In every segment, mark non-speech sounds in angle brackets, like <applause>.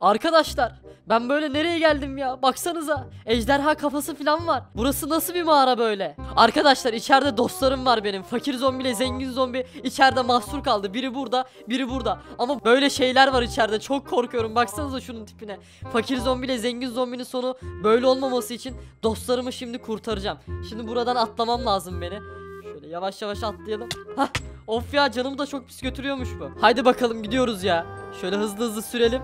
Arkadaşlar ben böyle nereye geldim ya baksanıza ejderha kafası falan var burası nasıl bir mağara böyle Arkadaşlar içeride dostlarım var benim fakir zombi ile zengin zombi içeride mahsur kaldı biri burada biri burada Ama böyle şeyler var içeride çok korkuyorum baksanıza şunun tipine Fakir zombi ile zengin zombinin sonu böyle olmaması için dostlarımı şimdi kurtaracağım Şimdi buradan atlamam lazım beni Şöyle yavaş yavaş atlayalım Hah Of ya canımı da çok pis götürüyormuş bu. Haydi bakalım gidiyoruz ya. Şöyle hızlı hızlı sürelim.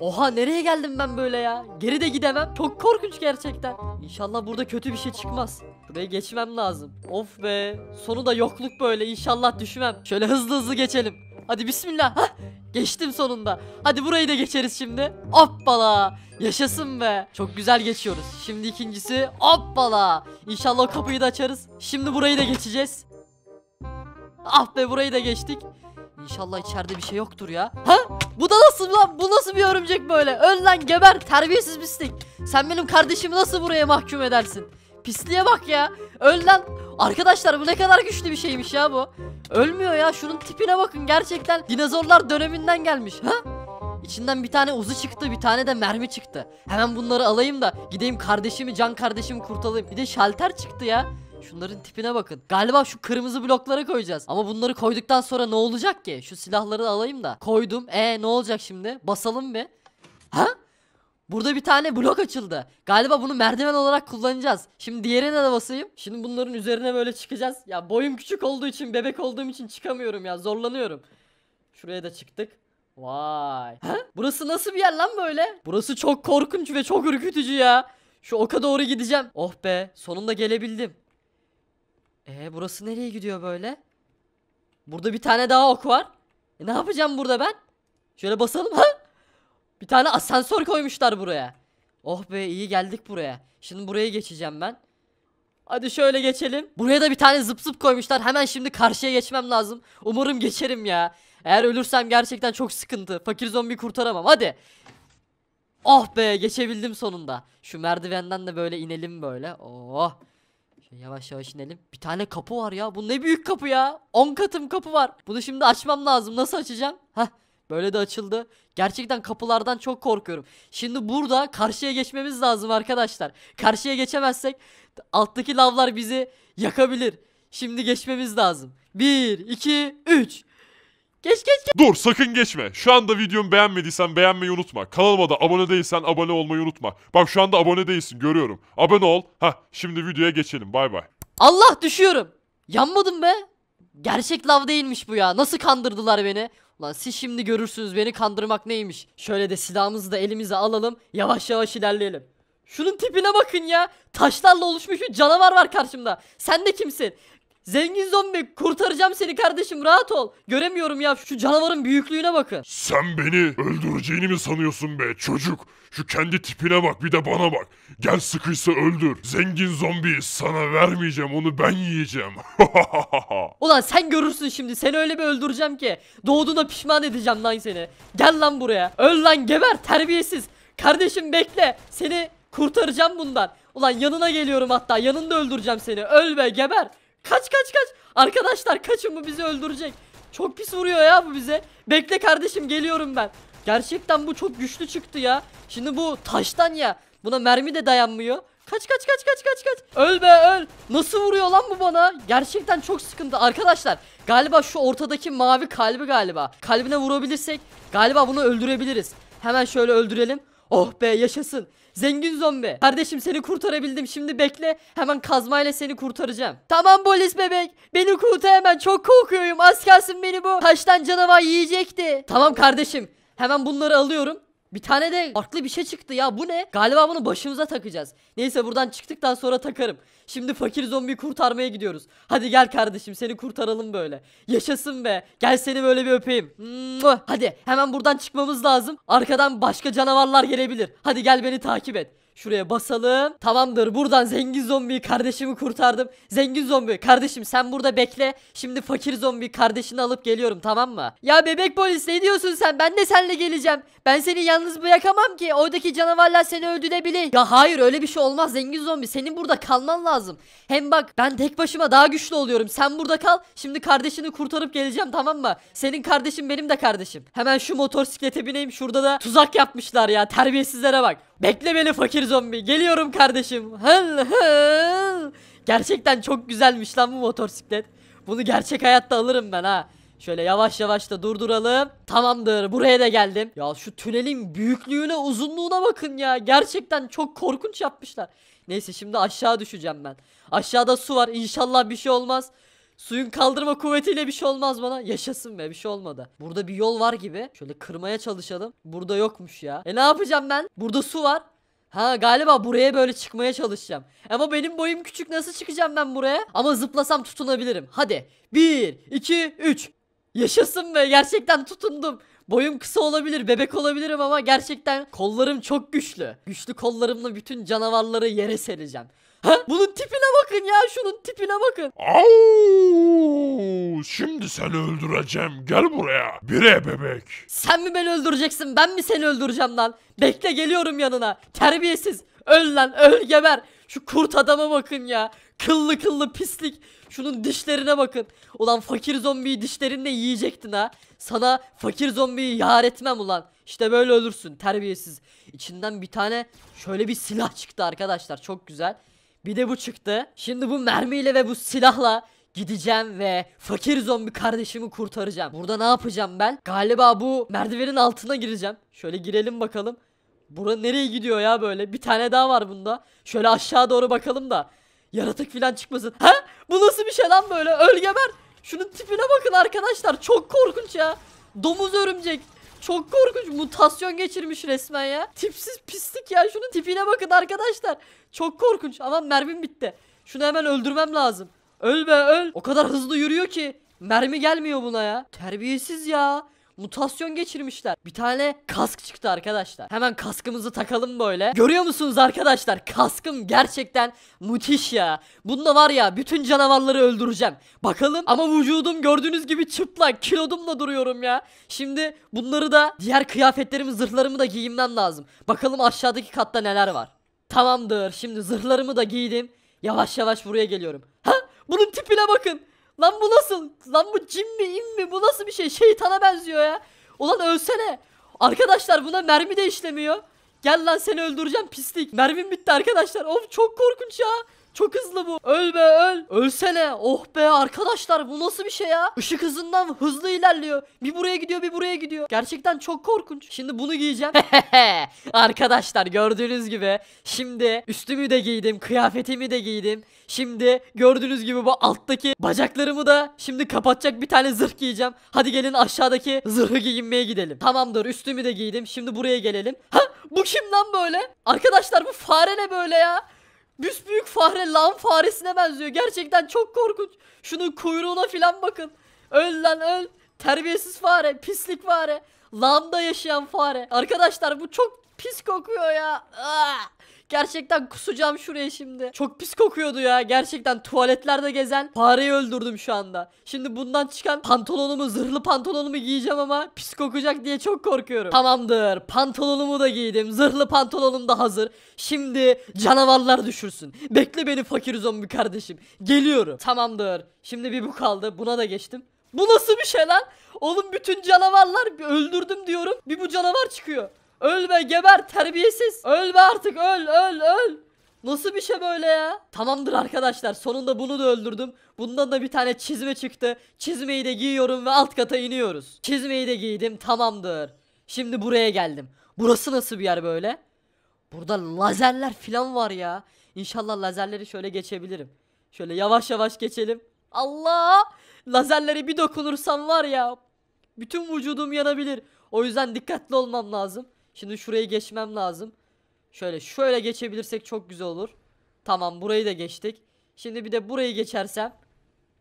Oha nereye geldim ben böyle ya? Geri de gidemem. Çok korkunç gerçekten. İnşallah burada kötü bir şey çıkmaz. Buraya geçmem lazım. Of be. Sonu da yokluk böyle. İnşallah düşmem. Şöyle hızlı hızlı geçelim. Hadi bismillah. Hah. Geçtim sonunda. Hadi burayı da geçeriz şimdi. Hoppala. Yaşasın be. Çok güzel geçiyoruz. Şimdi ikincisi. Hoppala. İnşallah kapıyı da açarız. Şimdi burayı da geçeceğiz. Ah be burayı da geçtik. İnşallah içeride bir şey yoktur ya. Ha? Bu da nasıl lan? Bu nasıl bir örümcek böyle? Öl lan geber terbiyesiz pislik. Sen benim kardeşimi nasıl buraya mahkum edersin? Pisliğe bak ya. Öl lan. Arkadaşlar bu ne kadar güçlü bir şeymiş ya bu. Ölmüyor ya şunun tipine bakın gerçekten dinozorlar döneminden gelmiş. Ha? İçinden bir tane uzu çıktı bir tane de mermi çıktı. Hemen bunları alayım da gideyim kardeşimi can kardeşimi kurtarayım. Bir de şalter çıktı ya. Şunların tipine bakın. Galiba şu kırmızı bloklara koyacağız. Ama bunları koyduktan sonra ne olacak ki? Şu silahları da alayım da. Koydum. E ne olacak şimdi? Basalım mı? Ha? Burada bir tane blok açıldı. Galiba bunu merdiven olarak kullanacağız. Şimdi diğerine de basayım. Şimdi bunların üzerine böyle çıkacağız. Ya boyum küçük olduğu için, bebek olduğum için çıkamıyorum ya. Zorlanıyorum. Şuraya da çıktık. Vay. Ha? Burası nasıl bir yer lan böyle? Burası çok korkunç ve çok ürkütücü ya. Şu oka doğru gideceğim. Oh be, sonunda gelebildim. Ee burası nereye gidiyor böyle? Burada bir tane daha ok var. E, ne yapacağım burada ben? Şöyle basalım ha. Bir tane asansör koymuşlar buraya. Oh be iyi geldik buraya. Şimdi buraya geçeceğim ben. Hadi şöyle geçelim. Buraya da bir tane zıp zıp koymuşlar. Hemen şimdi karşıya geçmem lazım. Umarım geçerim ya. Eğer ölürsem gerçekten çok sıkıntı. Fakir zombi kurtaramam. Hadi. Oh be geçebildim sonunda. Şu merdivenden de böyle inelim böyle. Oh. Şöyle yavaş yavaş inelim. Bir tane kapı var ya. Bu ne büyük kapı ya. 10 katım kapı var. Bunu şimdi açmam lazım. Nasıl açacağım? Hah. Böyle de açıldı. Gerçekten kapılardan çok korkuyorum. Şimdi burada karşıya geçmemiz lazım arkadaşlar. Karşıya geçemezsek alttaki lavlar bizi yakabilir. Şimdi geçmemiz lazım. 1, 2, 3. Geç geç geç. Dur sakın geçme. Şu anda videomu beğenmediysen beğenmeyi unutma. Kanalıma da abone değilsen abone olmayı unutma. Bak şu anda abone değilsin görüyorum. Abone ol. Ha, şimdi videoya geçelim bay bay. Allah düşüyorum. Yanmadım be. Gerçek lav değilmiş bu ya. Nasıl kandırdılar beni? Ulan siz şimdi görürsünüz beni kandırmak neymiş. Şöyle de silahımızı da elimize alalım. Yavaş yavaş ilerleyelim. Şunun tipine bakın ya. Taşlarla oluşmuş bir canavar var karşımda. Sen de kimsin? Zengin zombi kurtaracağım seni kardeşim rahat ol. Göremiyorum ya şu canavarın büyüklüğüne bakın. Sen beni öldüreceğini mi sanıyorsun be çocuk? Şu kendi tipine bak bir de bana bak. Gel sıkıysa öldür. Zengin zombi sana vermeyeceğim onu ben yiyeceğim. <laughs> Ulan sen görürsün şimdi seni öyle bir öldüreceğim ki. Doğduğuna pişman edeceğim lan seni. Gel lan buraya. Öl lan geber terbiyesiz. Kardeşim bekle seni kurtaracağım bundan. Ulan yanına geliyorum hatta yanında öldüreceğim seni. Öl be geber. Kaç kaç kaç. Arkadaşlar kaçın bu bizi öldürecek. Çok pis vuruyor ya bu bize. Bekle kardeşim geliyorum ben. Gerçekten bu çok güçlü çıktı ya. Şimdi bu taştan ya. Buna mermi de dayanmıyor. Kaç kaç kaç kaç kaç kaç. Öl be öl. Nasıl vuruyor lan bu bana? Gerçekten çok sıkıntı. Arkadaşlar galiba şu ortadaki mavi kalbi galiba. Kalbine vurabilirsek galiba bunu öldürebiliriz. Hemen şöyle öldürelim. Oh be yaşasın. Zengin zombi. Kardeşim seni kurtarabildim. Şimdi bekle. Hemen kazmayla seni kurtaracağım. Tamam polis bebek. Beni kurtar hemen. Çok korkuyorum. Az kalsın beni bu taştan canavar yiyecekti. Tamam kardeşim. Hemen bunları alıyorum. Bir tane de farklı bir şey çıktı ya bu ne? Galiba bunu başımıza takacağız. Neyse buradan çıktıktan sonra takarım. Şimdi fakir zombiyi kurtarmaya gidiyoruz. Hadi gel kardeşim seni kurtaralım böyle. Yaşasın be. Gel seni böyle bir öpeyim. Hadi hemen buradan çıkmamız lazım. Arkadan başka canavarlar gelebilir. Hadi gel beni takip et. Şuraya basalım. Tamamdır buradan zengin zombi kardeşimi kurtardım. Zengin zombi kardeşim sen burada bekle. Şimdi fakir zombi kardeşini alıp geliyorum tamam mı? Ya bebek polis ne diyorsun sen? Ben de seninle geleceğim. Ben seni yalnız bırakamam ki. Oradaki canavarlar seni öldürebilir. Ya hayır öyle bir şey olmaz zengin zombi. Senin burada kalman lazım. Hem bak ben tek başıma daha güçlü oluyorum. Sen burada kal. Şimdi kardeşini kurtarıp geleceğim tamam mı? Senin kardeşin benim de kardeşim. Hemen şu motosiklete bineyim. Şurada da tuzak yapmışlar ya. Terbiyesizlere bak. Bekle beni fakir zombi. Geliyorum kardeşim. Hıl hıl. Gerçekten çok güzelmiş lan bu motosiklet. Bunu gerçek hayatta alırım ben ha. Şöyle yavaş yavaş da durduralım. Tamamdır buraya da geldim. Ya şu tünelin büyüklüğüne uzunluğuna bakın ya. Gerçekten çok korkunç yapmışlar. Neyse şimdi aşağı düşeceğim ben. Aşağıda su var İnşallah bir şey olmaz. Suyun kaldırma kuvvetiyle bir şey olmaz bana. Yaşasın be bir şey olmadı. Burada bir yol var gibi. Şöyle kırmaya çalışalım. Burada yokmuş ya. E ne yapacağım ben? Burada su var. Ha galiba buraya böyle çıkmaya çalışacağım. Ama benim boyum küçük nasıl çıkacağım ben buraya? Ama zıplasam tutunabilirim. Hadi. 1, 2, 3. Yaşasın be gerçekten tutundum. Boyum kısa olabilir, bebek olabilirim ama gerçekten kollarım çok güçlü. Güçlü kollarımla bütün canavarları yere sereceğim. Ha? Bunun tipine bakın ya şunun tipine bakın. Auuu, Şimdi seni öldüreceğim. Gel buraya. Bire bebek. Sen mi beni öldüreceksin ben mi seni öldüreceğim lan. Bekle geliyorum yanına. Terbiyesiz. Öl lan öl geber. Şu kurt adama bakın ya. Kıllı kıllı pislik. Şunun dişlerine bakın. Ulan fakir zombiyi dişlerinle yiyecektin ha. Sana fakir zombiyi yar etmem ulan. İşte böyle ölürsün terbiyesiz. İçinden bir tane şöyle bir silah çıktı arkadaşlar. Çok güzel. Bir de bu çıktı. Şimdi bu mermiyle ve bu silahla gideceğim ve fakir zombi kardeşimi kurtaracağım. Burada ne yapacağım ben? Galiba bu merdivenin altına gireceğim. Şöyle girelim bakalım. Bura nereye gidiyor ya böyle? Bir tane daha var bunda. Şöyle aşağı doğru bakalım da. Yaratık falan çıkmasın. Ha? Bu nasıl bir şey lan böyle? Ölgeber. Şunun tipine bakın arkadaşlar. Çok korkunç ya. Domuz örümcek. Çok korkunç. Mutasyon geçirmiş resmen ya. Tipsiz pislik ya. Şunun tipine bakın arkadaşlar. Çok korkunç. Ama mermim bitti. Şunu hemen öldürmem lazım. Öl be öl. O kadar hızlı yürüyor ki. Mermi gelmiyor buna ya. Terbiyesiz ya mutasyon geçirmişler. Bir tane kask çıktı arkadaşlar. Hemen kaskımızı takalım böyle. Görüyor musunuz arkadaşlar? Kaskım gerçekten müthiş ya. Bunda var ya bütün canavarları öldüreceğim. Bakalım ama vücudum gördüğünüz gibi çıplak. Kilodumla duruyorum ya. Şimdi bunları da diğer kıyafetlerimi zırhlarımı da giyinmem lazım. Bakalım aşağıdaki katta neler var. Tamamdır. Şimdi zırhlarımı da giydim. Yavaş yavaş buraya geliyorum. Ha? Bunun tipine bakın. Lan bu nasıl? Lan bu cin mi in mi? Bu nasıl bir şey? Şeytana benziyor ya. Ulan ölsene. Arkadaşlar buna mermi de işlemiyor. Gel lan seni öldüreceğim pislik. Mermim bitti arkadaşlar. Of çok korkunç ya. Çok hızlı bu. Öl be öl. Ölsene. Oh be arkadaşlar bu nasıl bir şey ya? Işık hızından hızlı ilerliyor. Bir buraya gidiyor bir buraya gidiyor. Gerçekten çok korkunç. Şimdi bunu giyeceğim. <laughs> arkadaşlar gördüğünüz gibi şimdi üstümü de giydim. Kıyafetimi de giydim. Şimdi gördüğünüz gibi bu alttaki bacaklarımı da şimdi kapatacak bir tane zırh giyeceğim. Hadi gelin aşağıdaki zırhı giyinmeye gidelim. Tamamdır üstümü de giydim. Şimdi buraya gelelim. Ha bu kim lan böyle? Arkadaşlar bu fare ne böyle ya? büyük fare lan faresine benziyor. Gerçekten çok korkunç. Şunun kuyruğuna filan bakın. Öl lan öl. Terbiyesiz fare, pislik fare. Landa yaşayan fare. Arkadaşlar bu çok pis kokuyor ya. Ah! Gerçekten kusacağım şuraya şimdi. Çok pis kokuyordu ya. Gerçekten tuvaletlerde gezen fareyi öldürdüm şu anda. Şimdi bundan çıkan pantolonumu, zırhlı pantolonumu giyeceğim ama pis kokacak diye çok korkuyorum. Tamamdır. Pantolonumu da giydim. Zırhlı pantolonum da hazır. Şimdi canavarlar düşürsün. Bekle beni fakir zombi kardeşim. Geliyorum. Tamamdır. Şimdi bir bu kaldı. Buna da geçtim. Bu nasıl bir şey lan? Oğlum bütün canavarlar öldürdüm diyorum. Bir bu canavar çıkıyor. Öl be geber terbiyesiz. Öl be artık öl öl öl. Nasıl bir şey böyle ya? Tamamdır arkadaşlar sonunda bunu da öldürdüm. Bundan da bir tane çizme çıktı. Çizmeyi de giyiyorum ve alt kata iniyoruz. Çizmeyi de giydim tamamdır. Şimdi buraya geldim. Burası nasıl bir yer böyle? Burada lazerler falan var ya. İnşallah lazerleri şöyle geçebilirim. Şöyle yavaş yavaş geçelim. Allah! lazerleri bir dokunursam var ya. Bütün vücudum yanabilir. O yüzden dikkatli olmam lazım. Şimdi şurayı geçmem lazım. Şöyle şöyle geçebilirsek çok güzel olur. Tamam burayı da geçtik. Şimdi bir de burayı geçersem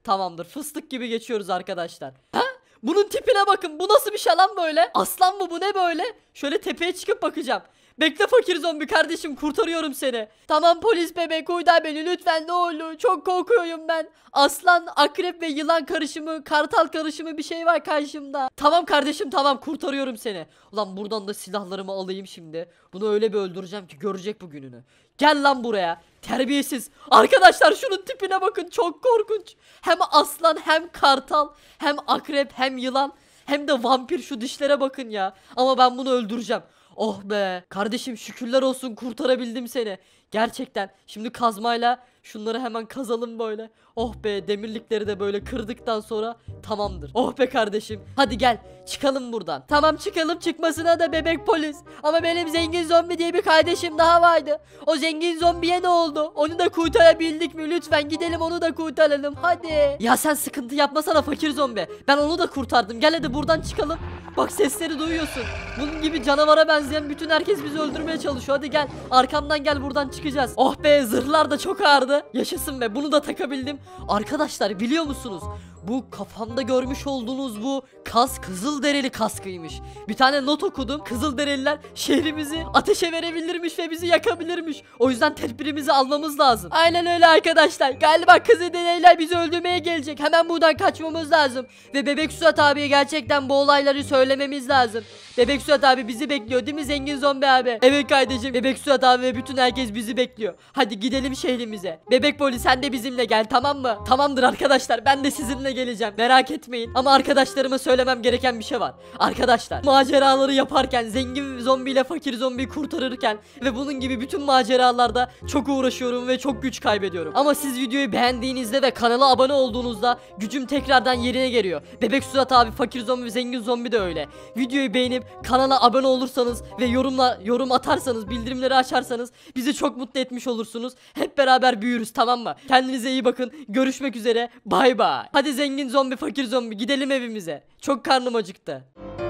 tamamdır. Fıstık gibi geçiyoruz arkadaşlar. Ha? Bunun tipine bakın. Bu nasıl bir şey lan böyle? Aslan mı bu ne böyle? Şöyle tepeye çıkıp bakacağım. Bekle fakir zombi kardeşim kurtarıyorum seni. Tamam polis bebek uyda beni lütfen ne olur. Çok korkuyorum ben. Aslan, akrep ve yılan karışımı, kartal karışımı bir şey var karşımda. Tamam kardeşim tamam kurtarıyorum seni. Ulan buradan da silahlarımı alayım şimdi. Bunu öyle bir öldüreceğim ki görecek bugününü. Gel lan buraya. Terbiyesiz. Arkadaşlar şunun tipine bakın çok korkunç. Hem aslan hem kartal hem akrep hem yılan hem de vampir şu dişlere bakın ya. Ama ben bunu öldüreceğim. Oh be. Kardeşim şükürler olsun kurtarabildim seni. Gerçekten. Şimdi kazmayla şunları hemen kazalım böyle. Oh be demirlikleri de böyle kırdıktan sonra tamamdır. Oh be kardeşim. Hadi gel çıkalım buradan. Tamam çıkalım çıkmasına da bebek polis. Ama benim zengin zombi diye bir kardeşim daha vardı. O zengin zombiye ne oldu? Onu da kurtarabildik mi? Lütfen gidelim onu da kurtaralım. Hadi. Ya sen sıkıntı yapmasana fakir zombi. Ben onu da kurtardım. Gel hadi buradan çıkalım. Bak sesleri duyuyorsun. Bunun gibi canavara benzeyen bütün herkes bizi öldürmeye çalışıyor. Hadi gel. Arkamdan gel buradan çıkacağız. Oh be zırhlar da çok ağırdı. Yaşasın be bunu da takabildim. Arkadaşlar biliyor musunuz? Bu kafamda görmüş olduğunuz bu kas Kızılderili kaskıymış. Bir tane not okudum. Kızılderililer şehrimizi ateşe verebilirmiş ve bizi yakabilirmiş. O yüzden tedbirimizi almamız lazım. Aynen öyle arkadaşlar. Galiba Kızılderililer bizi öldürmeye gelecek. Hemen buradan kaçmamız lazım. Ve Bebek Suat abiye gerçekten bu olayları söyle söylememiz lazım. Bebek Suat abi bizi bekliyor değil mi zengin zombi abi? Evet kardeşim Bebek Suat abi ve bütün herkes bizi bekliyor. Hadi gidelim şehrimize. Bebek Poli sen de bizimle gel tamam mı? Tamamdır arkadaşlar ben de sizinle geleceğim merak etmeyin. Ama arkadaşlarıma söylemem gereken bir şey var. Arkadaşlar maceraları yaparken zengin zombi ile fakir zombiyi kurtarırken ve bunun gibi bütün maceralarda çok uğraşıyorum ve çok güç kaybediyorum. Ama siz videoyu beğendiğinizde ve kanala abone olduğunuzda gücüm tekrardan yerine geliyor. Bebek Suat abi fakir zombi zengin zombi de öyle böyle. Videoyu beğenip kanala abone olursanız ve yorumla yorum atarsanız, bildirimleri açarsanız bizi çok mutlu etmiş olursunuz. Hep beraber büyürüz tamam mı? Kendinize iyi bakın. Görüşmek üzere. Bay bay. Hadi zengin zombi, fakir zombi gidelim evimize. Çok karnım acıktı.